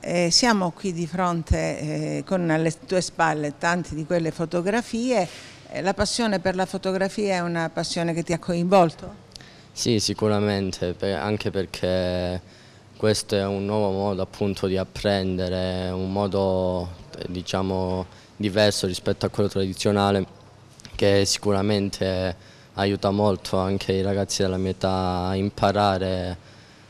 Eh, siamo qui di fronte eh, con alle tue spalle tante di quelle fotografie. Eh, la passione per la fotografia è una passione che ti ha coinvolto? Sì, sicuramente, anche perché questo è un nuovo modo appunto di apprendere, un modo eh, diciamo diverso rispetto a quello tradizionale che sicuramente aiuta molto anche i ragazzi della mia età a imparare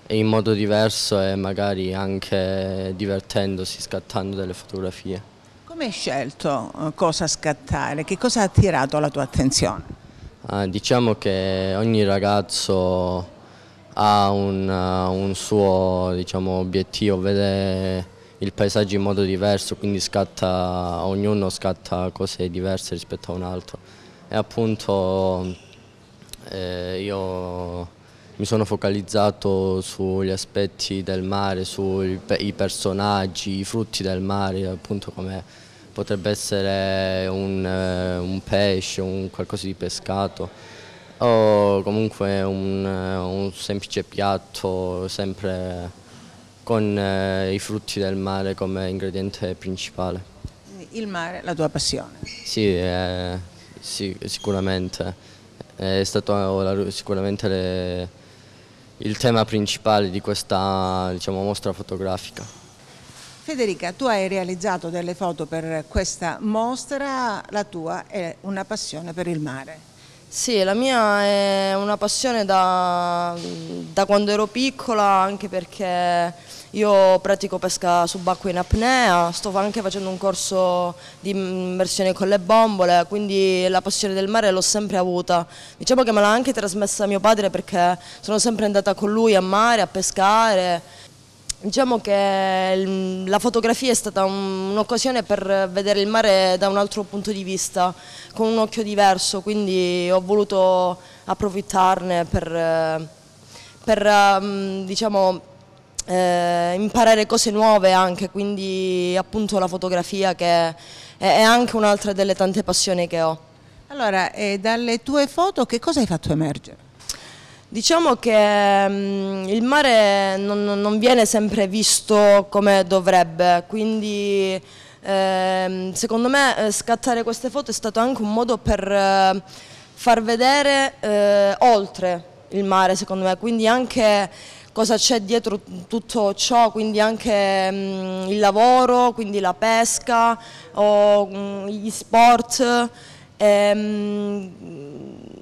in modo diverso e magari anche divertendosi, scattando delle fotografie. Come hai scelto eh, cosa scattare? Che cosa ha attirato la tua attenzione? Ah, diciamo che ogni ragazzo ha un, eh, un suo diciamo, obiettivo, vede il paesaggio in modo diverso, quindi scatta, ognuno scatta cose diverse rispetto a un altro. E appunto eh, io mi sono focalizzato sugli aspetti del mare, sui personaggi, i frutti del mare, appunto come potrebbe essere un, eh, un pesce, un qualcosa di pescato o comunque un, eh, un semplice piatto sempre con eh, i frutti del mare come ingrediente principale. Il mare la tua passione? Sì, eh, sì sicuramente. È stata sicuramente le, il tema principale di questa diciamo, mostra fotografica. Federica, tu hai realizzato delle foto per questa mostra, la tua è una passione per il mare. Sì, la mia è una passione da, da, quando ero piccola, anche perché io pratico pesca subacquea in apnea, sto anche facendo un corso di immersione con le bombole, quindi la passione del mare l'ho sempre avuta. Diciamo che me l'ha anche trasmessa mio padre perché sono sempre andata con lui a mare, a pescare Diciamo che la fotografia è stata un'occasione per vedere il mare da un altro punto di vista, con un occhio diverso, quindi ho voluto approfittarne per, per um, diciamo, eh, imparare cose nuove anche, quindi appunto la fotografia che è anche un'altra delle tante passioni che ho. Allora, e eh, dalle tue foto che cosa hai fatto emergere? Diciamo che um, il mare non, non, viene sempre visto come dovrebbe, quindi eh, secondo me eh, scattare queste foto è stato anche un modo per eh, far vedere eh, oltre il mare, secondo me, quindi anche cosa c'è dietro tutto ciò, quindi anche mh, mm, il lavoro, quindi la pesca, o, mh, mm, gli sport. E, ehm,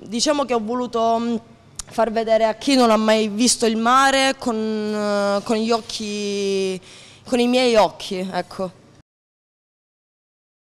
diciamo che ho voluto far vedere a chi non ha mai visto il mare con, eh, con, occhi, con i miei occhi, ecco.